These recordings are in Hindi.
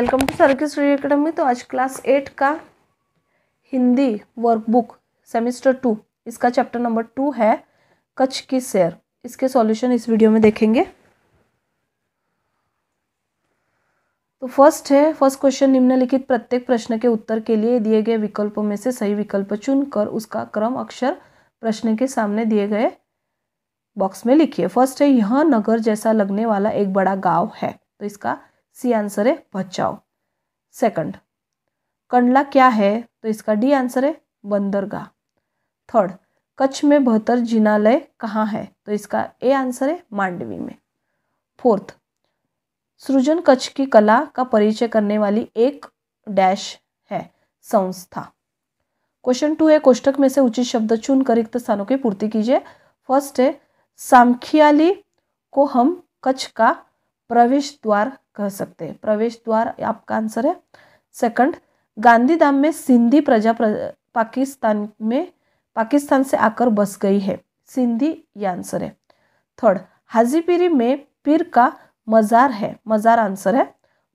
welcome to circle study academy तो आज क्लास एट का हिंदी वर्कबुक सेमिस्टर टू इसका चैप्टर नंबर टू है कच्छ की सैर इसके सॉल्यूशन इस वीडियो में देखेंगे तो फर्स्ट है फर्स्ट क्वेश्चन निम्नलिखित प्रत्येक प्रश्न के उत्तर के लिए दिए गए विकल्पों में से सही विकल्प चुनकर उसका क्रम अक्षर प्रश्न के सामने दिए गए बॉक्स में लिखिए फर्स्ट है यह नगर जैसा लगने वाला एक बड़ा गाँव है तो इसका सी आंसर है बचाओ सेकंड कंडला क्या है तो इसका डी आंसर है बंदरगाह थर्ड कच्छ में बहतर जिनालय कहाँ है तो इसका ए आंसर है मांडवी में फोर्थ सृजन कच्छ की कला का परिचय करने वाली एक डैश है संस्था क्वेश्चन टू है कोष्टक में से उचित शब्द चुन कर रिक्त स्थानों की पूर्ति कीजिए फर्स्ट है सामखियाली को हम कच्छ का प्रवेश द्वार कह सकते हैं प्रवेश द्वार आपका आंसर है सेकंड गांधीधाम में सिंधी प्रजा प्र... पाकिस्तान में पाकिस्तान से आकर बस गई है सिंधी ये आंसर है थर्ड हाजीपीरी में पीर का मज़ार है मज़ार आंसर है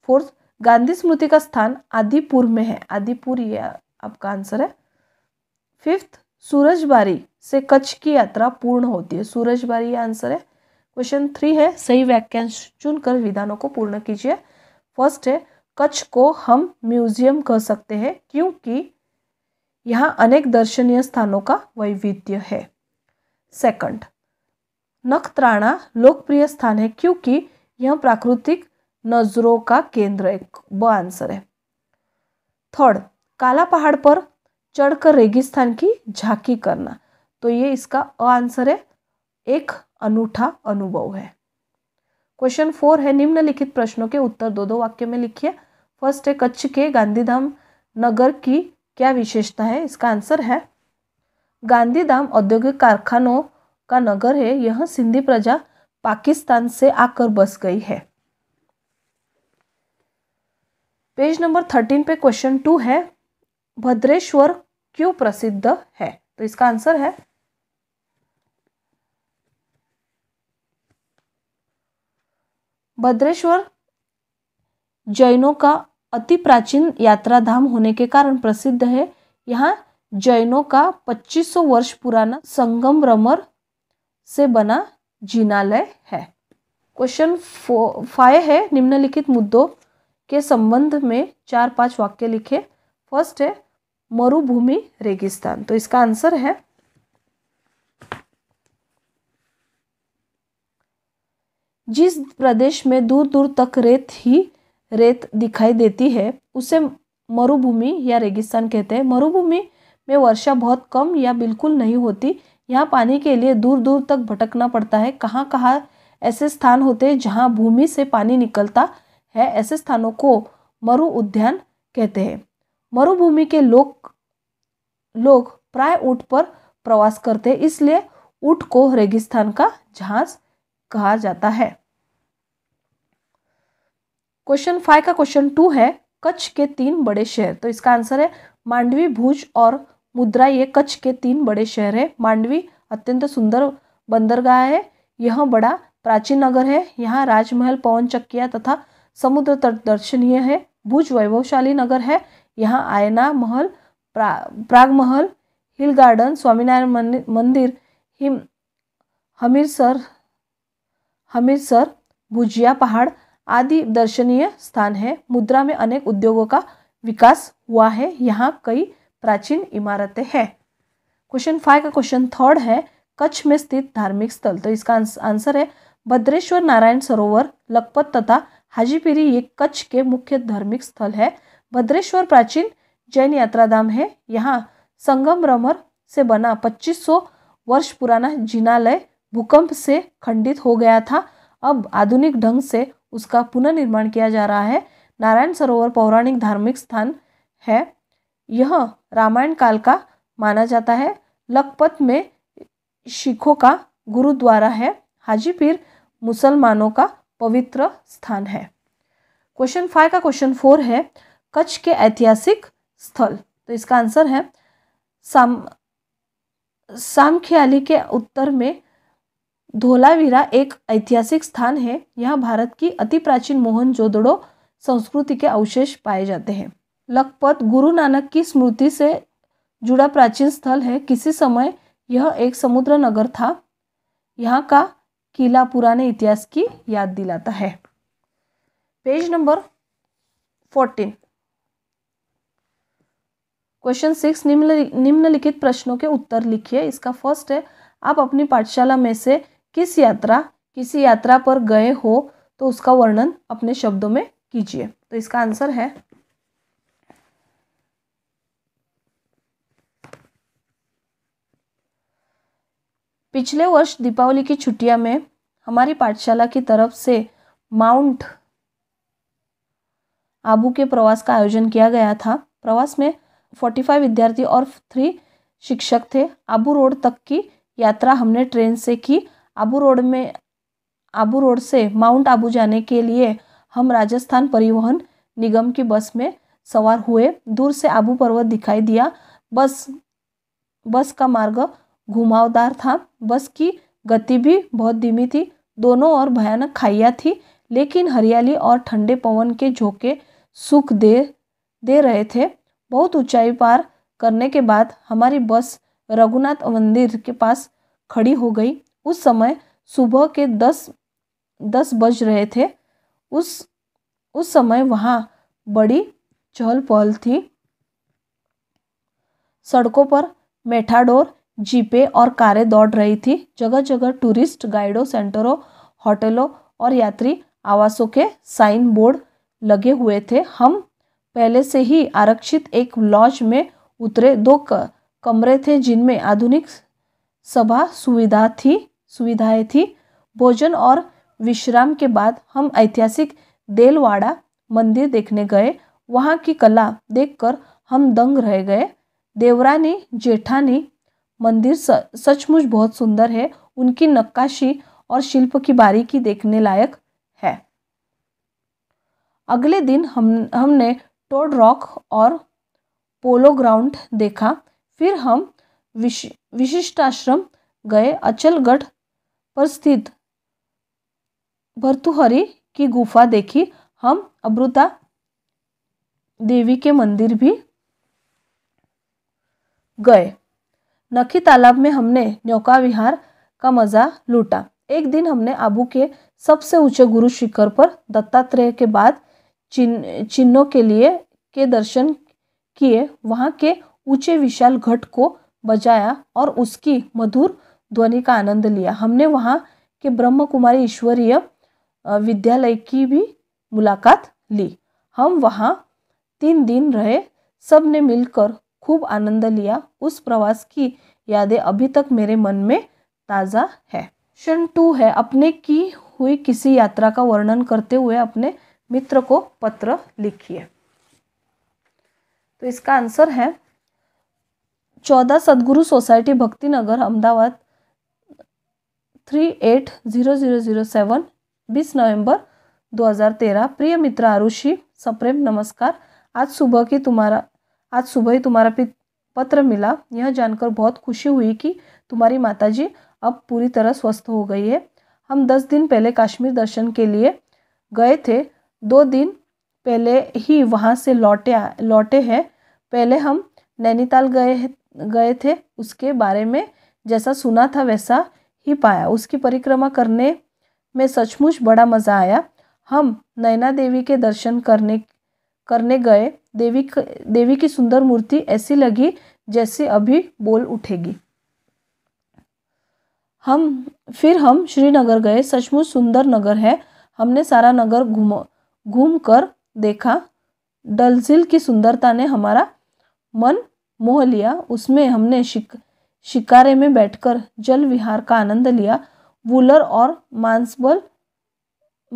फोर्थ गांधी स्मृति का स्थान आदिपुर में है आदिपुर यह आपका आंसर है फिफ्थ सूरजबारी से कच्छ की यात्रा पूर्ण होती है सूरजबारी ये आंसर है क्वेश्चन थ्री है सही वाक्यांश चुनकर विधानों को पूर्ण कीजिए फर्स्ट है कच्छ को हम म्यूजियम कह सकते हैं क्योंकि यहाँ अनेक दर्शनीय स्थानों का वैविध्य है सेकंड नखत्राणा लोकप्रिय स्थान है क्योंकि यह प्राकृतिक नजरों का केंद्र एक ब आंसर है थर्ड काला पहाड़ पर चढ़कर रेगिस्तान की झांकी करना तो ये इसका अ आंसर है एक अनूठा अनुभव है क्वेश्चन फोर है निम्नलिखित प्रश्नों के उत्तर दो दो वाक्य में लिखिए फर्स्ट है कच्छ के गांधीधाम नगर की क्या विशेषता है इसका आंसर है गांधीधाम औद्योगिक कारखानों का नगर है यह सिंधी प्रजा पाकिस्तान से आकर बस गई है पेज नंबर थर्टीन पे क्वेश्चन टू है भद्रेश्वर क्यों प्रसिद्ध है तो इसका आंसर है भद्रेश्वर जैनों का अति प्राचीन यात्रा धाम होने के कारण प्रसिद्ध है यहाँ जैनों का 2500 वर्ष पुराना संगम रमर से बना जिनालय है क्वेश्चन फाइव है निम्नलिखित मुद्दों के संबंध में चार पांच वाक्य लिखे फर्स्ट है मरुभूमि रेगिस्तान तो इसका आंसर है जिस प्रदेश में दूर दूर तक रेत ही रेत दिखाई देती है उसे मरुभूमि या रेगिस्तान कहते हैं मरुभूमि में वर्षा बहुत कम या बिल्कुल नहीं होती यहाँ पानी के लिए दूर दूर तक भटकना पड़ता है कहाँ कहाँ ऐसे स्थान होते हैं जहाँ भूमि से पानी निकलता है ऐसे स्थानों को मरु उद्यान कहते हैं मरुभूमि के लोग लोग प्राय ऊँट पर प्रवास करते हैं इसलिए ऊँट को रेगिस्तान का जहाज़ कहा जाता है क्वेश्चन फाइव का क्वेश्चन टू है कच्छ के तीन बड़े शहर तो इसका आंसर है मांडवी भूज और मुद्रा ये कच्छ के तीन बड़े शहर है मांडवी अत्यंत सुंदर बंदरगाह है यह बड़ा प्राचीन नगर है यहाँ राजमहल पवन चक्किया तथा समुद्र तट दर्शनीय है भुज वैभवशाली नगर है यहाँ आयना महल प्रा, प्राग महल हिल गार्डन स्वामीनारायण मंदिर हिम हमीरसर हमीरसर भुजिया पहाड़ आदि दर्शनीय स्थान है मुद्रा में अनेक उद्योगों का विकास हुआ है यहाँ कई प्राचीन इमारतें हैं क्वेश्चन फाइव का क्वेश्चन थर्ड है कच्छ में स्थित धार्मिक स्थल तो इसका आंसर है भद्रेश्वर नारायण सरोवर लखपत तथा हाजीपीरी ये कच्छ के मुख्य धार्मिक स्थल है भद्रेश्वर प्राचीन जैन यात्राधाम है यहाँ संगम रमर से बना 2500 वर्ष पुराना जिनालय भूकंप से खंडित हो गया था अब आधुनिक ढंग से उसका पुनर्निर्माण किया जा रहा है नारायण सरोवर पौराणिक धार्मिक स्थान है यह रामायण काल का माना जाता है लखपत में सिखों का गुरुद्वारा है हाजीपीर मुसलमानों का पवित्र स्थान है क्वेश्चन फाइव का क्वेश्चन फोर है कच्छ के ऐतिहासिक स्थल तो इसका आंसर है साम सामख्याली के उत्तर में धोलावीरा एक ऐतिहासिक स्थान है यहाँ भारत की अति प्राचीन मोहन जोदड़ो संस्कृति के अवशेष पाए जाते हैं लखपत गुरु नानक की स्मृति से जुड़ा प्राचीन स्थल है किसी समय यह एक समुद्र नगर था यहाँ का किला पुराने इतिहास की याद दिलाता है page number fourteen question six निम्नलिखित प्रश्नों के उत्तर लिखिए इसका फर्स्ट है आप अपनी पाठशाला में से किस यात्रा किसी यात्रा पर गए हो तो उसका वर्णन अपने शब्दों में कीजिए तो इसका आंसर है पिछले वर्ष दीपावली की छुट्टियां में हमारी पाठशाला की तरफ से माउंट आबू के प्रवास का आयोजन किया गया था प्रवास में फोर्टी फाइव विद्यार्थी और थ्री शिक्षक थे आबू रोड तक की यात्रा हमने ट्रेन से की आबू रोड में आबू रोड से माउंट आबू जाने के लिए हम राजस्थान परिवहन निगम की बस में सवार हुए दूर से आबू पर्वत दिखाई दिया बस बस का मार्ग घुमावदार था बस की गति भी बहुत धीमी थी दोनों ओर भयानक खाइया थी लेकिन हरियाली और ठंडे पवन के झोंके सुख दे दे रहे थे बहुत ऊंचाई पार करने के बाद हमारी बस रघुनाथ मंदिर के पास खड़ी हो गई उस समय सुबह के दस दस बज रहे थे उस उस समय वहाँ बड़ी चहल पहल थी सड़कों पर मेठाडोर जीपे और कारें दौड़ रही थी जगह जगह टूरिस्ट गाइडों सेंटरों होटलों और यात्री आवासों के साइन बोर्ड लगे हुए थे हम पहले से ही आरक्षित एक लॉज में उतरे दो कमरे थे जिनमें आधुनिक सभा सुविधा थी सुविधाएं थी भोजन और विश्राम के बाद हम ऐतिहासिक देलवाड़ा मंदिर देखने गए वहाँ की कला देखकर हम दंग रह गए देवरानी जेठानी मंदिर सचमुच बहुत सुंदर है उनकी नक्काशी और शिल्प की बारीकी देखने लायक है अगले दिन हम हमने टोड रॉक और पोलो ग्राउंड देखा फिर हम विश, विशिष्टाश्रम गए अचलगढ़ पर स्थित भर्तुहरी की गुफा देखी हम अमृता देवी के मंदिर भी गए नखी तालाब में हमने नौका विहार का मजा लूटा एक दिन हमने आबू के सबसे ऊंचे गुरु शिखर पर दत्तात्रेय के बाद चिन्ह चिन्हों के लिए के दर्शन किए वहाँ के ऊंचे विशाल घट को बजाया और उसकी मधुर ध्वनि का आनंद लिया हमने वहाँ के ब्रह्म कुमारी ईश्वरीय विद्यालय की भी मुलाकात ली हम वहाँ तीन दिन रहे सब ने मिलकर खूब आनंद लिया उस प्रवास की यादें अभी तक मेरे मन में ताज़ा है क्षण टू है अपने की हुई किसी यात्रा का वर्णन करते हुए अपने मित्र को पत्र लिखिए तो इसका आंसर है चौदह Sadguru society Bhakti Nagar Ahmedabad three eight zero zero zero seven बीस नवंबर तेरह प्रिय मित्र आरुषि सप्रेम नमस्कार आज सुबह की तुम्हारा आज सुबह ही तुम्हारा पत्र मिला यह जानकर बहुत खुशी हुई कि तुम्हारी माताजी अब पूरी तरह स्वस्थ हो गई है हम दस दिन पहले कश्मीर दर्शन के लिए गए थे दो दिन पहले ही वहाँ से लौटे लौटे हैं पहले हम नैनीताल गए गए थे उसके बारे में जैसा सुना था वैसा ही पाया उसकी परिक्रमा करने में सचमुच बड़ा मज़ा आया हम नैना देवी के दर्शन करने करने गए देवी देवी की सुंदर मूर्ति ऐसी लगी जैसे अभी बोल उठेगी हम फिर हम श्रीनगर गए सचमुच सुंदर नगर है हमने सारा नगर घूम घूम कर देखा डलझिल की सुंदरता ने हमारा मन मोह लिया उसमें हमने शिक शिकारे में बैठकर जल विहार का आनंद लिया वुलर और मानसबल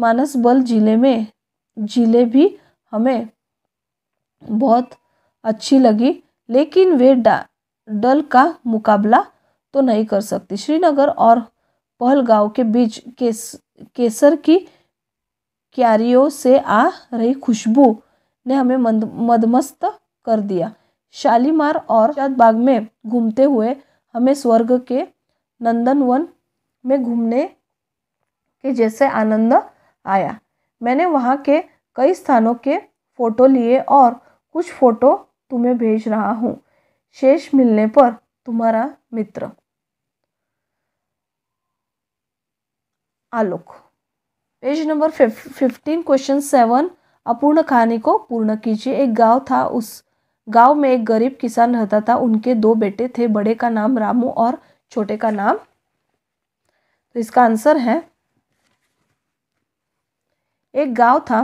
मानसबल जिले में जिले भी हमें बहुत अच्छी लगी लेकिन वे डल का मुकाबला तो नहीं कर सकती श्रीनगर और पहलगांव के बीच केस, केसर की क्यारियों से आ रही खुशबू ने हमें मद, मदमस्त कर दिया शालीमार और बाग में घूमते हुए हमें स्वर्ग के नंदन वन में घूमने के जैसे आनंद आया मैंने वहाँ के कई स्थानों के फ़ोटो लिए और कुछ फ़ोटो तुम्हें भेज रहा हूँ शेष मिलने पर तुम्हारा मित्र Alok page number fifteen question seven अपूर्ण कहानी को पूर्ण कीजिए एक गांव था उस गांव में एक गरीब किसान रहता था उनके दो बेटे थे बड़े का नाम रामू और छोटे का नाम तो इसका आंसर है एक गांव था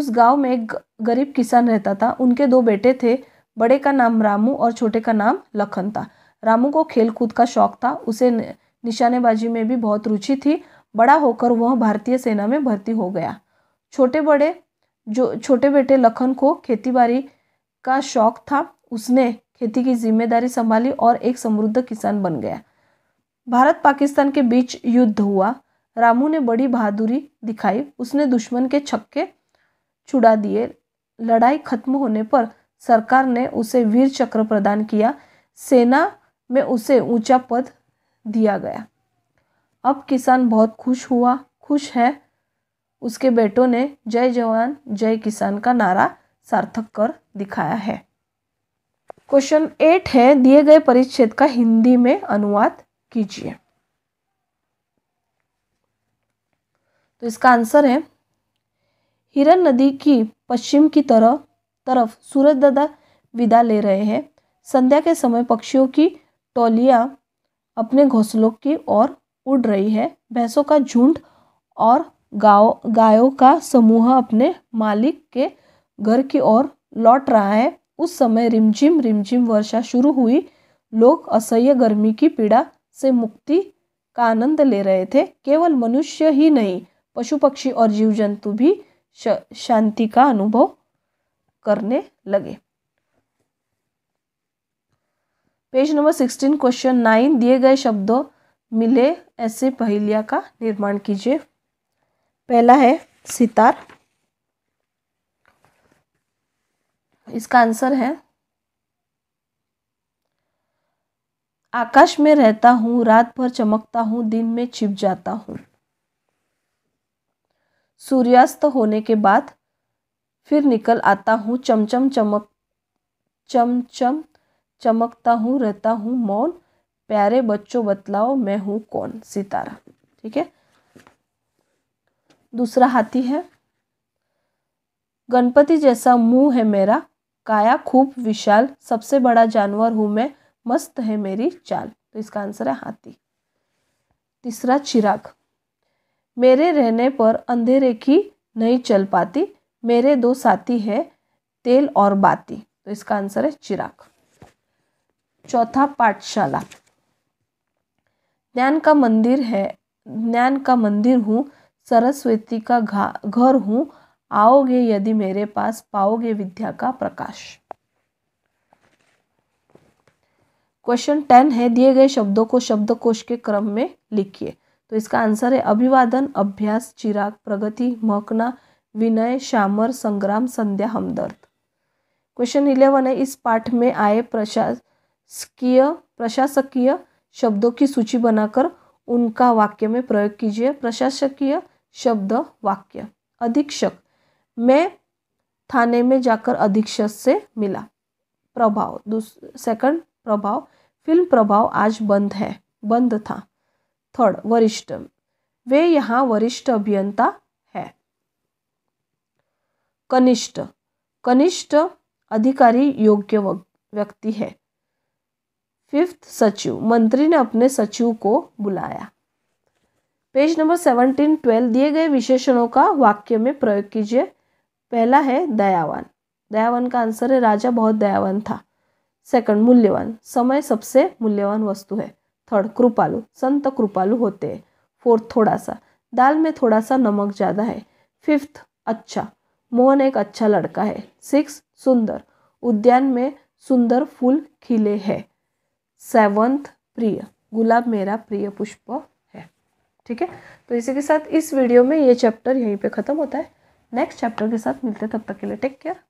उस गांव में एक गरीब किसान रहता था उनके दो बेटे थे बड़े का नाम रामू और छोटे का नाम लखन था रामू को खेल कूद का शौक था उसे निशानेबाजी में भी बहुत रुचि थी बड़ा होकर वह भारतीय सेना में भर्ती हो गया छोटे बड़े जो छोटे बेटे लखन को खेतीबाड़ी का शौक था उसने खेती की जिम्मेदारी संभाली और एक समृद्ध किसान बन गया भारत पाकिस्तान के बीच युद्ध हुआ रामू ने बड़ी बहादुरी दिखाई उसने दुश्मन के छक्के छुड़ा दिए लड़ाई खत्म होने पर सरकार ने उसे वीर चक्र प्रदान किया सेना में उसे ऊंचा पद दिया गया अब किसान बहुत खुश हुआ खुश है उसके बेटों ने जय जवान जय किसान का नारा सार्थक कर दिखाया है क्वेश्चन एट है दिए गए परिच्छेद का हिंदी में अनुवाद कीजिए तो इसका आंसर है हिरन नदी की पश्चिम की तरह तरफ सूरज दादा विदा ले रहे हैं संध्या के समय पक्षियों की टोलियां अपने घोंसलों की ओर उड़ रही है भैंसों का झुंड और गाओ गायों का समूह अपने मालिक के घर की ओर लौट रहा है उस समय रिमझिम रिमझिम वर्षा शुरू हुई लोग असह्य गर्मी की पीड़ा से मुक्ति का आनंद ले रहे थे केवल मनुष्य ही नहीं पशु पक्षी और जीव जंतु भी शांति का अनुभव करने लगे page number sixteen question nine दिए गए शब्दों मिले ऐसे पहेलिया का निर्माण कीजिए पहला है सितार इसका आंसर है आकाश में रहता हूं रात भर चमकता हूँ दिन में छिप जाता हूं सूर्यास्त होने के बाद फिर निकल आता हूं चमचम चमक चमचम चमकता हूं रहता हूँ मौन प्यारे बच्चों बतलाओ मैं हूं कौन सितारा ठीक है दूसरा हाथी है गणपति जैसा मुंह है मेरा काया खूब विशाल सबसे बड़ा जानवर हूँ मैं मस्त है मेरी चाल तो इसका आंसर है हाथी तीसरा चिराग मेरे रहने पर अंधेरे की नहीं चल पाती मेरे दो साथी है तेल और बाती तो इसका आंसर है चिराग चौथा पाठशाला ज्ञान का मंदिर है ज्ञान का मंदिर हूँ सरस्वती का घर हूँ आओगे यदि मेरे पास पाओगे विद्या का प्रकाश क्वेश्चन टेन है दिए गए शब्दों को शब्दकोश के क्रम में लिखिए तो इसका आंसर है अभिवादन अभ्यास चिराग प्रगति मकना विनय शामर संग्राम संध्या हमदर्द क्वेश्चन इलेवन है इस पाठ में आए प्रशासकीय प्रशासकीय शब्दों की सूची बनाकर उनका वाक्य में प्रयोग कीजिए प्रशासकीय शब्द वाक्य अधीक्षक मैं थाने में जाकर अधीक्षक से मिला प्रभाव सेकंड प्रभाव फिल्म प्रभाव आज बंद है बंद था थर्ड वरिष्ठ वे यहाँ वरिष्ठ अभियंता है कनिष्ठ कनिष्ठ अधिकारी योग्य व्यक्ति है फिफ्थ सचिव मंत्री ने अपने सचिव को बुलाया पेज नंबर सेवनटीन ट्वेल्व दिए गए विशेषणों का वाक्य में प्रयोग कीजिए पहला है दयावान दयावान का आंसर है राजा बहुत दयावान था सेकंड मूल्यवान समय सबसे मूल्यवान वस्तु है थर्ड कृपालु संत कृपालु होते हैं फोर्थ थोड़ा सा दाल में थोड़ा सा नमक ज़्यादा है फिफ्थ अच्छा मोहन एक अच्छा लड़का है सिक्स सुंदर उद्यान में सुंदर फूल खिले है सेवंथ प्रिय गुलाब मेरा प्रिय पुष्प है ठीक है तो इसी के साथ इस वीडियो में ये चैप्टर यहीं पे ख़त्म होता है नेक्स्ट चैप्टर के साथ मिलते हैं तब तक के लिए टेक केयर